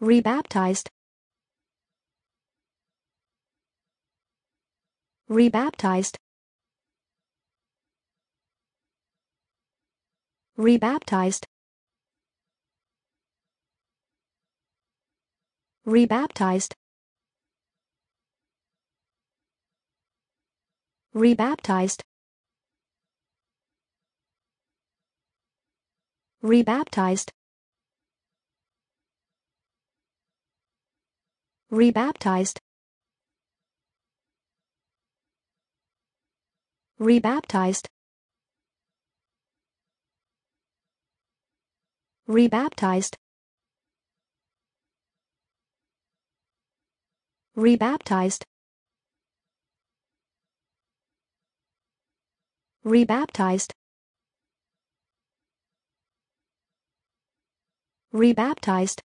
rebaptized rebaptized rebaptized rebaptized rebaptized rebaptized Rebaptized. Rebaptized. Rebaptized. Rebaptized. Rebaptized. Rebaptized.